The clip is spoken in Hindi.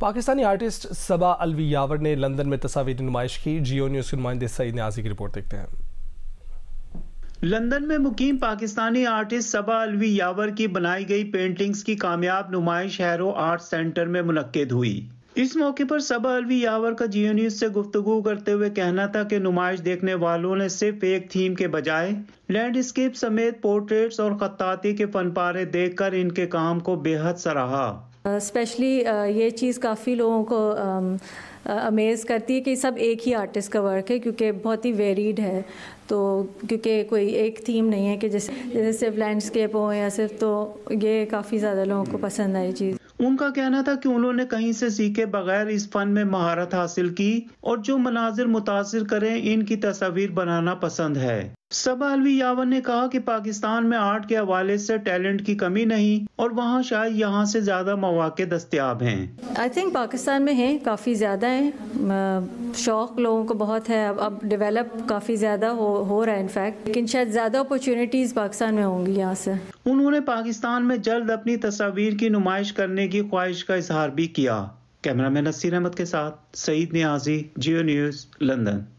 पाकिस्तानी आर्टिस्ट सबा अलवी यावर ने लंदन में तस्वीर नुमाइश की जियो न्यूज़ के नुमाइंदे सईद न्याजी की रिपोर्ट देखते हैं लंदन में मुकीम पाकिस्तानी आर्टिस्ट सबा अलवी यावर की बनाई गई पेंटिंग्स की कामयाब नुमाइश हैरो आर्ट सेंटर में मुनद हुई इस मौके पर सबा अलवी यावर का जियो न्यूज से गुफ्तगु करते हुए कहना था कि नुमाइश देखने वालों ने सिर्फ एक थीम के बजाय लैंडस्केप समेत पोर्ट्रेट्स और खत्ताती के फनपारे देखकर इनके काम को बेहद सराहा स्पेशली uh, uh, ये चीज़ काफ़ी लोगों को अमेज़ um, uh, करती है कि सब एक ही आर्टिस्ट का वर्क है क्योंकि बहुत ही वेरीड है तो क्योंकि कोई एक थीम नहीं है कि जैसे जैसे सिर्फ लैंडस्केप हो या सिर्फ तो ये काफ़ी ज़्यादा लोगों को पसंद आई चीज़ उनका कहना था कि उन्होंने कहीं से सीखे बगैर इस फन में महारत हासिल की और जो मनाजिर मुतासर करें इनकी तस्वीर बनाना पसंद है सबा अलवी यावन ने कहा कि पाकिस्तान में आर्ट के हवाले से टैलेंट की कमी नहीं और वहाँ शायद यहाँ से ज़्यादा मौाक दस्तियाब हैं आई थिंक पाकिस्तान में हैं काफ़ी ज़्यादा हैं शौक़ लोगों को बहुत है अब अब डेवलप काफ़ी ज़्यादा हो हो रहा है इनफैक्ट लेकिन शायद ज़्यादा अपॉर्चुनिटीज़ पाकिस्तान में होंगी यहाँ से उन्होंने पाकिस्तान में जल्द अपनी तस्वीर की नुमाइश करने की ख्वाहिश का इजहार भी किया कैमरा मैन नसीर अहमद के साथ सईद न्याजी जियो न्यूज़ लंदन